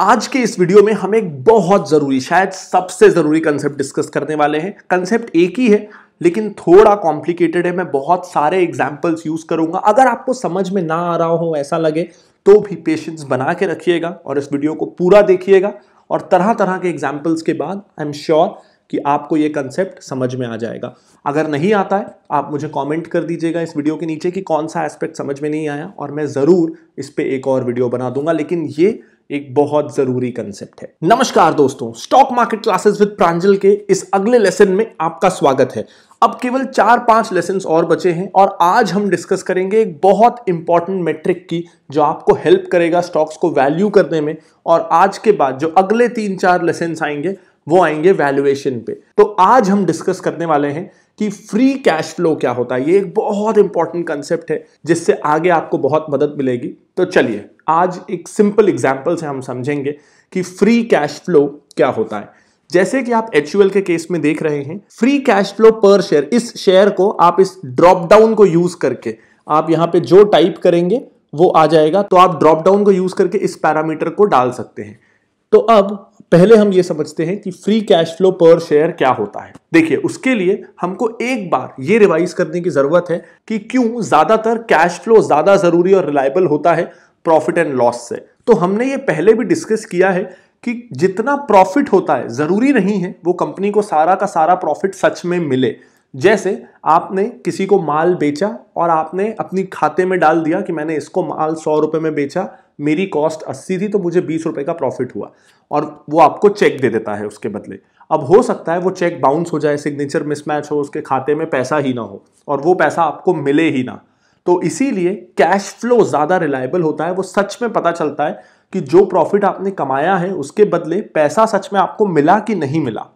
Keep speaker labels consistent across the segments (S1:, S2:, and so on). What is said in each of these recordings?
S1: आज के इस वीडियो में हम एक बहुत ज़रूरी शायद सबसे ज़रूरी कंसेप्ट डिस्कस करने वाले हैं कंसेप्ट एक ही है लेकिन थोड़ा कॉम्प्लिकेटेड है मैं बहुत सारे एग्जाम्पल्स यूज़ करूंगा अगर आपको समझ में ना आ रहा हो ऐसा लगे तो भी पेशेंस बना के रखिएगा और इस वीडियो को पूरा देखिएगा और तरह तरह के एग्जाम्पल्स के बाद आई एम श्योर कि आपको ये कंसेप्ट समझ में आ जाएगा अगर नहीं आता है आप मुझे कमेंट कर दीजिएगा इस वीडियो के नीचे कि कौन सा एस्पेक्ट समझ में नहीं आया और मैं ज़रूर इस पर एक और वीडियो बना दूंगा लेकिन ये एक बहुत ज़रूरी कंसेप्ट है नमस्कार दोस्तों stock market classes with Pranjal के इस अगले लेसन में आपका स्वागत है अब केवल चार पांच लेसन और बचे हैं और आज हम डिस्कस करेंगे एक बहुत इंपॉर्टेंट मेट्रिक की जो आपको हेल्प करेगा स्टॉक्स को वैल्यू करने में और आज के बाद जो अगले तीन चार लेसन आएंगे वो आएंगे वैल्यूएशन पे तो आज हम डिस्कस करने वाले हैं कि फ्री कैश फ्लो क्या होता है ये एक बहुत इंपॉर्टेंट कंसेप्ट है जिससे आगे आपको बहुत मदद मिलेगी तो चलिए आज एक सिंपल एग्जाम्पल से हम समझेंगे कि फ्री कैश फ्लो क्या होता है जैसे कि आप एच के केस में देख रहे हैं free cash flow per share इस शेयर को आप इस ड्रॉप डाउन को यूज करके आप यहां पे जो टाइप करेंगे वो आ जाएगा तो आप ड्रॉप डाउन को यूज करके इस पैरामीटर को डाल सकते हैं तो अब पहले हम ये समझते हैं कि free cash flow per share क्या होता है देखिए उसके लिए हमको एक बार ये रिवाइज करने की जरूरत है कि क्यों ज्यादातर कैश फ्लो ज्यादा जरूरी और रिलायबल होता है प्रॉफिट एंड लॉस से तो हमने ये पहले भी डिस्कस किया है कि जितना प्रॉफिट होता है जरूरी नहीं है वो कंपनी को सारा का सारा प्रॉफिट सच में मिले जैसे आपने किसी को माल बेचा और आपने अपनी खाते में डाल दिया कि मैंने इसको माल सौ रुपये में बेचा मेरी कॉस्ट अस्सी थी तो मुझे बीस रुपये का प्रॉफिट हुआ और वो आपको चेक दे देता है उसके बदले अब हो सकता है वो चेक बाउंस हो जाए सिग्नेचर मिसमैच हो उसके खाते में पैसा ही ना हो और वो पैसा आपको मिले ही ना तो इसीलिए कैश फ्लो ज़्यादा रिलायबल होता है वो सच में पता चलता है कि जो प्रॉफिट आपने कमाया है उसके बदले पैसा सच में आपको मिला कि नहीं मिला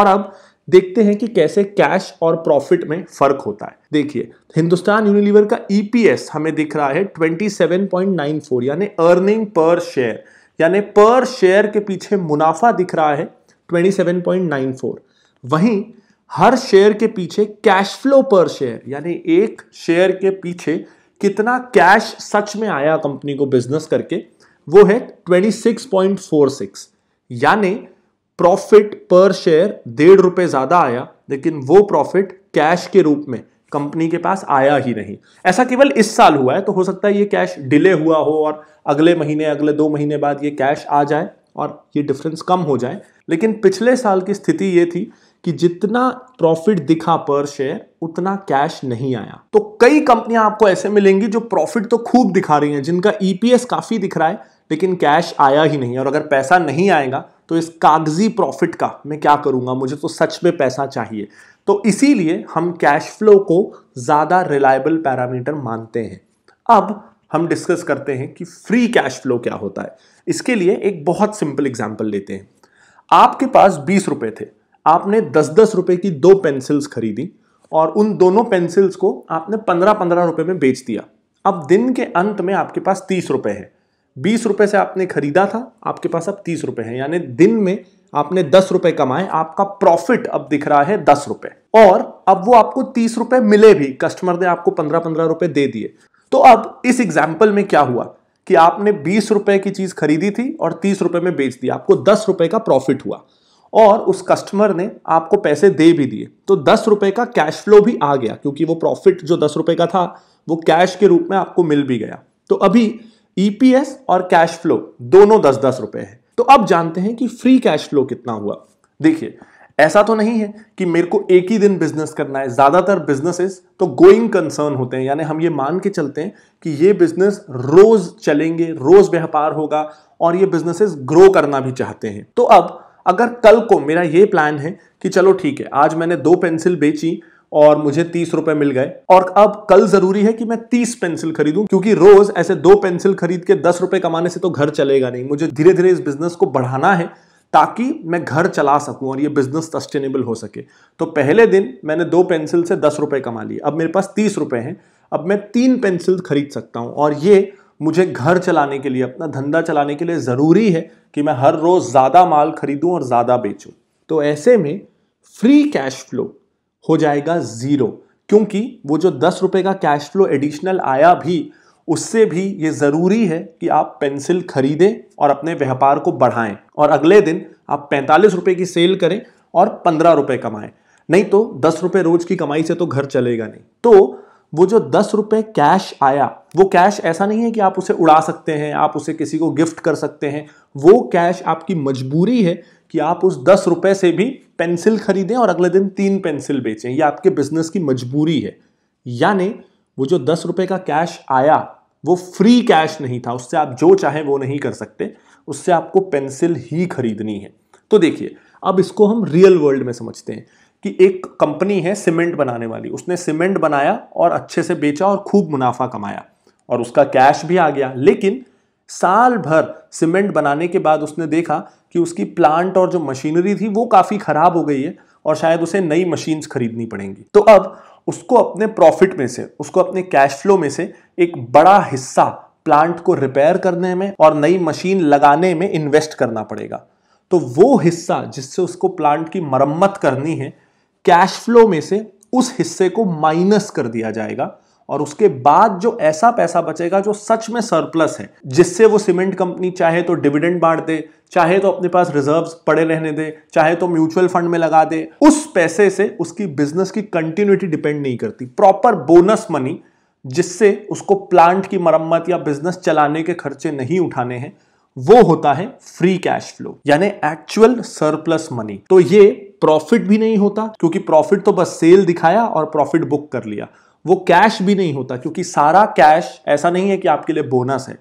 S1: और अब देखते हैं कि कैसे कैश और प्रॉफिट में फर्क होता है देखिए हिंदुस्तान यूनिलीवर का ईपीएस e हमें दिख रहा है 27.94 यानी अर्निंग पर शेयर यानी पर शेयर के पीछे मुनाफा दिख रहा है 27.94 वहीं हर शेयर के पीछे कैश फ्लो पर शेयर यानी एक शेयर के पीछे कितना कैश सच में आया कंपनी को बिजनेस करके वो है 26.46 यानी प्रॉफिट पर शेयर डेढ़ रुपए ज्यादा आया लेकिन वो प्रॉफिट कैश के रूप में कंपनी के पास आया ही नहीं ऐसा केवल इस साल हुआ है तो हो सकता है ये कैश डिले हुआ हो और अगले महीने अगले दो महीने बाद ये कैश आ जाए और ये डिफरेंस कम हो जाए लेकिन पिछले साल की स्थिति ये थी कि जितना प्रॉफिट दिखा पर शेयर उतना कैश नहीं आया तो कई कंपनियां आपको ऐसे मिलेंगी जो प्रॉफिट तो खूब दिखा रही हैं जिनका ईपीएस e काफी दिख रहा है लेकिन कैश आया ही नहीं और अगर पैसा नहीं आएगा तो इस कागजी प्रॉफिट का मैं क्या करूंगा मुझे तो सच में पैसा चाहिए तो इसीलिए हम कैश फ्लो को ज़्यादा रिलायबल पैरामीटर मानते हैं अब हम डिस्कस करते हैं कि फ्री कैश फ्लो क्या होता है इसके लिए एक बहुत सिंपल एग्जाम्पल लेते हैं आपके पास बीस रुपये थे आपने दस दस रुपये की दो पेंसिल्स खरीदी और उन दोनों पेंसिल्स को आपने पंद्रह पंद्रह रुपये में बेच दिया अब दिन के अंत में आपके पास तीस रुपये हैं बीस रुपए से आपने खरीदा था आपके पास अब तीस रुपए हैं यानी दिन में आपने दस रुपए कमाए आपका प्रॉफिट अब दिख रहा है दस रुपए और अब वो आपको तीस रुपए मिले भी कस्टमर ने आपको पंद्रह पंद्रह रुपए दे दिए तो अब इस एग्जाम्पल में क्या हुआ कि आपने बीस रुपए की चीज खरीदी थी और तीस रुपए में बेच दिया आपको दस रुपए का प्रॉफिट हुआ और उस कस्टमर ने आपको पैसे दे भी दिए तो दस रुपए का कैश फ्लो भी आ गया क्योंकि वो प्रॉफिट जो दस रुपए का था वो कैश के रूप में आपको मिल भी गया तो अभी ईपीएस e और कैश फ्लो दोनों दस दस रुपए है तो अब जानते हैं कि फ्री कैश फ्लो कितना हुआ देखिए ऐसा तो नहीं है कि मेरे को एक ही दिन बिजनेस करना है ज्यादातर बिजनेसेस तो गोइंग कंसर्न होते हैं यानी हम ये मान के चलते हैं कि ये बिजनेस रोज चलेंगे रोज व्यापार होगा और ये बिजनेसेस ग्रो करना भी चाहते हैं तो अब अगर कल को मेरा ये प्लान है कि चलो ठीक है आज मैंने दो पेंसिल बेची और मुझे तीस रुपए मिल गए और अब कल जरूरी है कि मैं तीस पेंसिल खरीदूं क्योंकि रोज ऐसे दो पेंसिल खरीद के दस रुपए कमाने से तो घर चलेगा नहीं मुझे धीरे धीरे इस बिजनेस को बढ़ाना है ताकि मैं घर चला सकूं और ये बिजनेस सस्टेनेबल हो सके तो पहले दिन मैंने दो पेंसिल से दस रुपए कमा लिए अब मेरे पास तीस रुपए हैं अब मैं तीन पेंसिल खरीद सकता हूं और ये मुझे घर चलाने के लिए अपना धंधा चलाने के लिए ज़रूरी है कि मैं हर रोज़ ज़्यादा माल खरीदूं और ज़्यादा बेचूं तो ऐसे में फ्री कैश फ्लो हो जाएगा ज़ीरो क्योंकि वो जो दस रुपये का कैश फ्लो एडिशनल आया भी उससे भी ये ज़रूरी है कि आप पेंसिल खरीदें और अपने व्यापार को बढ़ाएं और अगले दिन आप पैंतालीस रुपये की सेल करें और पंद्रह रुपये कमाएं नहीं तो दस रुपये रोज़ की कमाई से तो घर चलेगा नहीं तो वो जो दस रुपये कैश आया वो कैश ऐसा नहीं है कि आप उसे उड़ा सकते हैं आप उसे किसी को गिफ्ट कर सकते हैं वो कैश आपकी मजबूरी है कि आप उस दस रुपए से भी पेंसिल खरीदें और अगले दिन तीन पेंसिल बेचें ये आपके बिजनेस की मजबूरी है यानी वो जो दस रुपये का कैश आया वो फ्री कैश नहीं था उससे आप जो चाहें वो नहीं कर सकते उससे आपको पेंसिल ही खरीदनी है तो देखिए अब इसको हम रियल वर्ल्ड में समझते हैं कि एक कंपनी है सीमेंट बनाने वाली उसने सीमेंट बनाया और अच्छे से बेचा और खूब मुनाफा कमाया और उसका कैश भी आ गया लेकिन साल भर सीमेंट बनाने के बाद उसने देखा कि उसकी प्लांट और जो मशीनरी थी वो काफ़ी ख़राब हो गई है और शायद उसे नई मशीन्स खरीदनी पड़ेंगी तो अब उसको अपने प्रॉफिट में से उसको अपने कैश फ्लो में से एक बड़ा हिस्सा प्लांट को रिपेयर करने में और नई मशीन लगाने में इन्वेस्ट करना पड़ेगा तो वो हिस्सा जिससे उसको प्लांट की मरम्मत करनी है कैश फ्लो में से उस हिस्से को माइनस कर दिया जाएगा और उसके बाद जो ऐसा पैसा बचेगा जो सच में सरप्लस है जिससे वो सीमेंट कंपनी चाहे तो डिविडेंड बांट दे चाहे तो अपने पास रिजर्व्स पड़े रहने दे चाहे तो म्यूचुअल फंड में लगा दे उस पैसे से उसकी बिजनेस की कंटिन्यूटी डिपेंड नहीं करती प्रॉपर बोनस मनी जिससे उसको प्लांट की मरम्मत या बिजनेस चलाने के खर्चे नहीं उठाने हैं वो होता है फ्री कैश फ्लो यानी एक्चुअल सरप्लस मनी तो ये प्रॉफिट भी नहीं होता क्योंकि प्रॉफिट तो बस सेल दिखाया और प्रॉफिट बुक कर लिया वो कैश भी नहीं होता क्योंकि सारा कैश ऐसा नहीं है कि आपके लिए बोनस है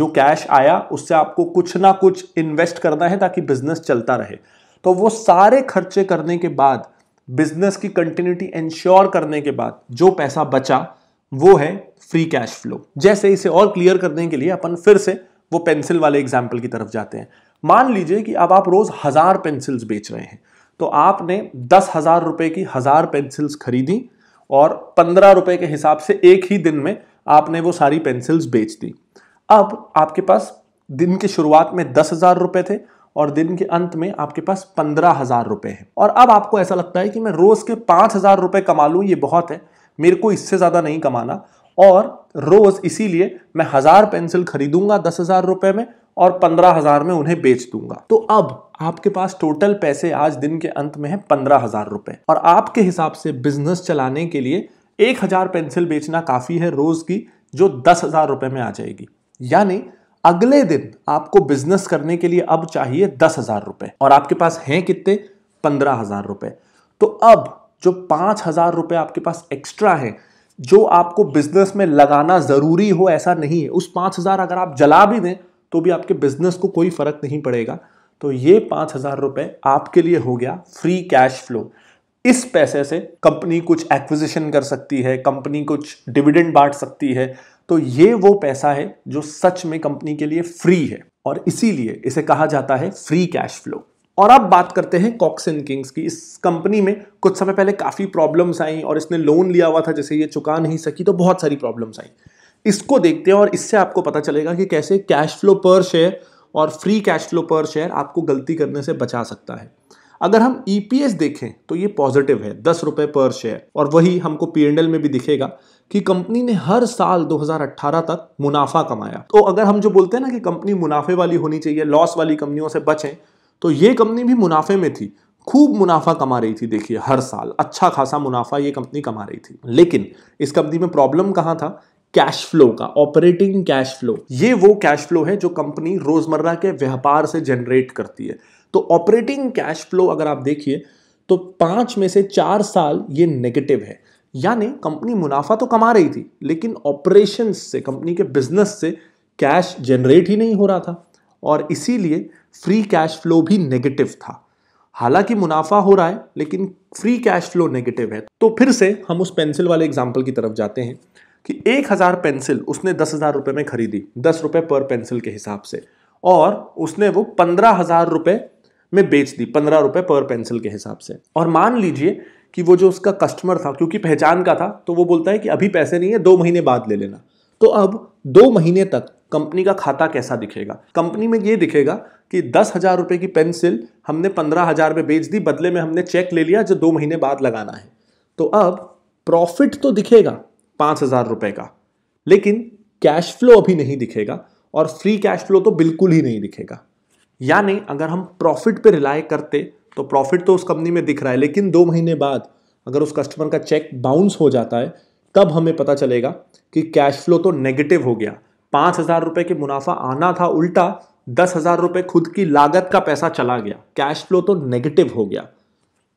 S1: जो कैश आया उससे आपको कुछ ना कुछ इन्वेस्ट करना है ताकि बिजनेस चलता रहे तो वो सारे खर्चे करने के बाद बिजनेस की कंटिन्यूटी इंश्योर करने के बाद जो पैसा बचा वो है फ्री कैश फ्लो जैसे इसे और क्लियर करने के लिए अपन फिर से वो पेंसिल वाले एग्जाम्पल की तरफ जाते हैं मान लीजिए कि अब आप रोज हजार पेंसिल्स बेच रहे हैं तो आपने दस हजार रुपए की हजार पेंसिल्स खरीदी और पंद्रह रुपये के हिसाब से एक ही दिन में आपने वो सारी पेंसिल्स बेच दी अब आपके पास दिन की शुरुआत में दस हज़ार रुपये थे और दिन के अंत में आपके पास पंद्रह हज़ार रुपये है और अब आपको ऐसा लगता है कि मैं रोज़ के पाँच हज़ार रुपये कमा लूँ ये बहुत है मेरे को इससे ज़्यादा नहीं कमाना और रोज़ इसीलिए मैं हज़ार पेंसिल खरीदूंगा दस हज़ार रुपये में और पंद्रह हजार में उन्हें बेच दूंगा तो अब आपके पास टोटल पैसे आज दिन के अंत में है पंद्रह हजार रुपए और आपके हिसाब से बिजनेस चलाने के लिए एक हजार पेंसिल बेचना काफी है रोज की जो दस हजार रुपए में आ जाएगी यानी अगले दिन आपको बिजनेस करने के लिए अब चाहिए दस हजार रुपए और आपके पास हैं कितने पंद्रह हजार रुपए तो अब जो पांच हजार रुपए आपके पास एक्स्ट्रा है जो आपको बिजनेस में लगाना जरूरी हो ऐसा नहीं है उस पांच हजार अगर आप जला भी दें तो भी आपके बिजनेस को कोई फ़र्क नहीं पड़ेगा तो ये पांच हज़ार रुपए आपके लिए हो गया फ्री कैश फ्लो इस पैसे से कंपनी कुछ एक्विजिशन कर सकती है कंपनी कुछ डिविडेंड बांट सकती है तो ये वो पैसा है जो सच में कंपनी के लिए फ्री है और इसीलिए इसे कहा जाता है फ्री कैश फ्लो और अब बात करते हैं कॉक्स एंड किंग्स की इस कंपनी में कुछ समय पहले काफ़ी प्रॉब्लम्स आई और इसने लोन लिया हुआ था जैसे ये चुका नहीं सकी तो बहुत सारी प्रॉब्लम्स आई इसको देखते हैं और इससे आपको पता चलेगा कि कैसे कैश फ्लो पर शेयर और free cash flow per share आपको गलती करने से बचा सकता है अगर हम ई e देखें तो ये पॉजिटिव है दस रुपये पर शेयर और वही हमको पी में भी दिखेगा कि कंपनी ने हर साल 2018 तक मुनाफा कमाया तो अगर हम जो बोलते हैं ना कि कंपनी मुनाफे वाली होनी चाहिए लॉस वाली कंपनियों से बचें तो ये कंपनी भी मुनाफे में थी खूब मुनाफा कमा रही थी देखिए हर साल अच्छा खासा मुनाफा ये कंपनी कमा रही थी लेकिन इस कंपनी में प्रॉब्लम कहाँ था कैश फ्लो का ऑपरेटिंग कैश फ्लो ये वो कैश फ्लो है जो कंपनी रोजमर्रा के व्यापार से जनरेट करती है तो ऑपरेटिंग कैश फ्लो अगर आप देखिए तो पांच में से चार साल ये नेगेटिव है यानी कंपनी मुनाफा तो कमा रही थी लेकिन ऑपरेशन से कंपनी के बिजनेस से कैश जनरेट ही नहीं हो रहा था और इसीलिए फ्री कैश फ्लो भी नेगेटिव था हालांकि मुनाफा हो रहा है लेकिन फ्री कैश फ्लो नेगेटिव है तो फिर से हम उस पेंसिल वाले एग्जाम्पल की तरफ जाते हैं कि एक हज़ार पेंसिल उसने दस हज़ार रुपए में खरीदी दस रुपए पर पेंसिल के हिसाब से और उसने वो पंद्रह हज़ार रुपये में बेच दी पंद्रह रुपए पर पेंसिल के हिसाब से और मान लीजिए कि वो जो उसका कस्टमर था क्योंकि पहचान का था तो वो बोलता है कि अभी पैसे नहीं है दो महीने बाद ले लेना तो अब दो महीने तक कंपनी का खाता कैसा दिखेगा कंपनी में ये दिखेगा कि दस हज़ार रुपये की पेंसिल हमने पंद्रह हज़ार में बेच दी बदले में हमने चेक ले लिया जो दो महीने बाद लगाना है तो अब प्रॉफिट तो दिखेगा पांच हज़ार रुपए का लेकिन कैश फ्लो अभी नहीं दिखेगा और फ्री कैश फ्लो तो बिल्कुल ही नहीं दिखेगा यानी अगर हम प्रॉफिट पे रिलाय करते तो प्रॉफिट तो उस कंपनी में दिख रहा है लेकिन दो महीने बाद अगर उस कस्टमर का चेक बाउंस हो जाता है तब हमें पता चलेगा कि कैश फ्लो तो नेगेटिव हो गया पांच हज़ार रुपए के मुनाफा आना था उल्टा दस हज़ार रुपए खुद की लागत का पैसा चला गया कैश फ्लो तो नेगेटिव हो गया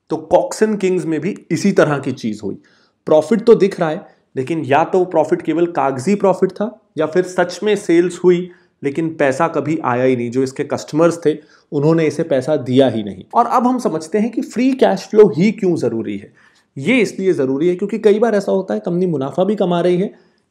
S1: तो कॉक्सन किंग्स में भी इसी तरह की चीज़ हुई प्रॉफिट तो दिख रहा है लेकिन या तो प्रॉफिट केवल कागजी प्रॉफिट था या फिर सच में सेल्स हुई लेकिन पैसा कभी आया ही नहीं जो इसके कस्टमर्स थे उन्होंने इसे पैसा दिया ही नहीं और अब हम समझते हैं कि फ्री कैश फ्लो ही क्यों ज़रूरी है ये इसलिए ज़रूरी है क्योंकि कई बार ऐसा होता है कंपनी मुनाफा भी कमा रही है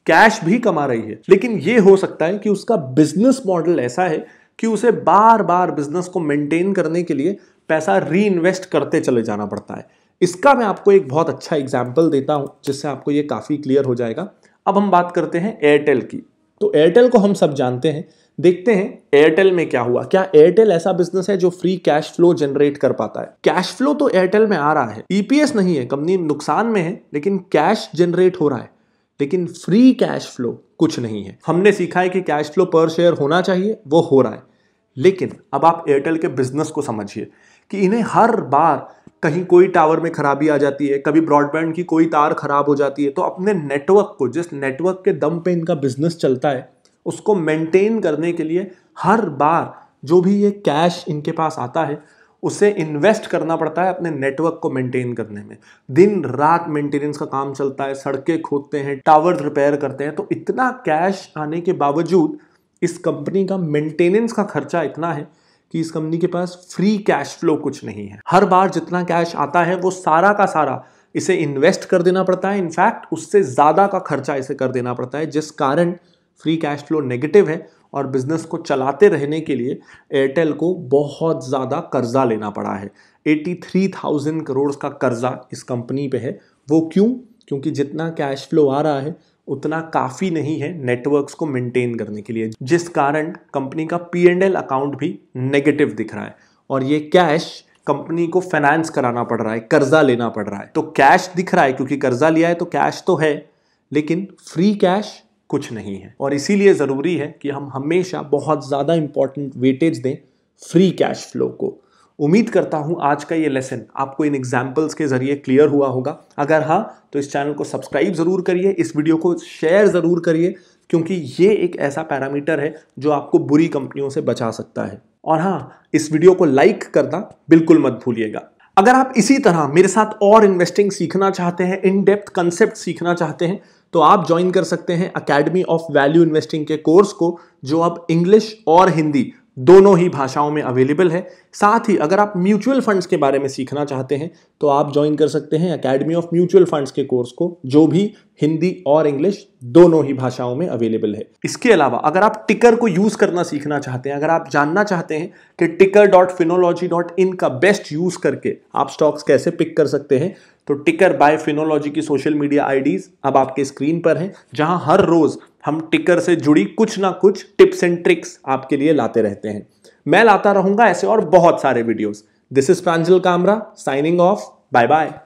S1: कैश भी कमा रही है लेकिन ये हो सकता है कि उसका बिजनेस मॉडल ऐसा है कि उसे बार बार बिजनेस को मेंटेन करने के लिए पैसा री करते चले जाना पड़ता है इसका मैं आपको एक बहुत अच्छा एग्जाम्पल देता हूँ जिससे आपको ये काफ़ी क्लियर हो जाएगा अब हम बात करते हैं एयरटेल की तो एयरटेल को हम सब जानते हैं देखते हैं एयरटेल में क्या हुआ क्या एयरटेल ऐसा बिजनेस है जो फ्री कैश फ्लो जनरेट कर पाता है कैश फ्लो तो एयरटेल में आ रहा है ईपीएस e नहीं है कंपनी नुकसान में है लेकिन कैश जनरेट हो रहा है लेकिन फ्री कैश फ्लो कुछ नहीं है हमने सीखा है कि कैश फ्लो पर शेयर होना चाहिए वो हो रहा है लेकिन अब आप एयरटेल के बिजनेस को समझिए कि इन्हें हर बार कहीं कोई टावर में खराबी आ जाती है कभी ब्रॉडबैंड की कोई तार खराब हो जाती है तो अपने नेटवर्क को जिस नेटवर्क के दम पे इनका बिजनेस चलता है उसको मेंटेन करने के लिए हर बार जो भी ये कैश इनके पास आता है उसे इन्वेस्ट करना पड़ता है अपने नेटवर्क को मेंटेन करने में दिन रात मेंटेनेंस का काम चलता है सड़कें खोदते हैं टावर रिपेयर करते हैं तो इतना कैश आने के बावजूद इस कंपनी का मेंटेनेंस का खर्चा इतना है कि इस कंपनी के पास फ्री कैश फ्लो कुछ नहीं है हर बार जितना कैश आता है वो सारा का सारा इसे इन्वेस्ट कर देना पड़ता है इनफैक्ट उससे ज़्यादा का खर्चा इसे कर देना पड़ता है जिस कारण फ्री कैश फ्लो नेगेटिव है और बिजनेस को चलाते रहने के लिए एयरटेल को बहुत ज़्यादा कर्जा लेना पड़ा है 83,000 करोड़ का कर्जा इस कंपनी पे है वो क्यों क्योंकि जितना कैश फ्लो आ रहा है उतना काफ़ी नहीं है नेटवर्क्स को मेंटेन करने के लिए जिस कारण कंपनी का पी एंड एल अकाउंट भी नेगेटिव दिख रहा है और ये कैश कंपनी को फाइनेंस कराना पड़ रहा है कर्जा लेना पड़ रहा है तो कैश दिख रहा है क्योंकि कर्जा लिया है तो कैश तो है लेकिन फ्री कैश कुछ नहीं है और इसीलिए ज़रूरी है कि हम हमेशा बहुत ज़्यादा इंपॉर्टेंट वेटेज दें फ्री कैश फ्लो को उम्मीद करता हूं आज का ये लेसन आपको इन एग्जाम्पल्स के ज़रिए क्लियर हुआ होगा अगर हाँ तो इस चैनल को सब्सक्राइब ज़रूर करिए इस वीडियो को शेयर ज़रूर करिए क्योंकि ये एक ऐसा पैरामीटर है जो आपको बुरी कंपनियों से बचा सकता है और हाँ इस वीडियो को लाइक करना बिल्कुल मत भूलिएगा अगर आप इसी तरह मेरे साथ और इन्वेस्टिंग सीखना चाहते हैं इन डेप्थ कंसेप्ट सीखना चाहते हैं तो आप ज्वाइन कर सकते हैं अकेडमी ऑफ वैल्यू इन्वेस्टिंग के कोर्स को जो अब इंग्लिश और हिंदी दोनों ही भाषाओं में अवेलेबल है साथ ही अगर आप म्यूचुअल फंड्स के बारे में सीखना चाहते हैं तो आप ज्वाइन कर सकते हैं अकेडमी ऑफ म्यूचुअल फंड्स के कोर्स को जो भी हिंदी और इंग्लिश दोनों ही भाषाओं में अवेलेबल है इसके अलावा अगर आप टिकर को यूज़ करना सीखना चाहते हैं अगर आप जानना चाहते हैं कि टिकर डॉट फिनोलॉजी डॉट इन का बेस्ट यूज़ करके आप स्टॉक्स कैसे पिक कर सकते हैं तो टिकर बाय फिनोलॉजी की सोशल मीडिया आईडीज अब आपके स्क्रीन पर है जहां हर रोज हम टिकर से जुड़ी कुछ ना कुछ टिप्स एंड ट्रिक्स आपके लिए लाते रहते हैं मैं लाता रहूंगा ऐसे और बहुत सारे videos this is Pranjal Kamra signing off bye bye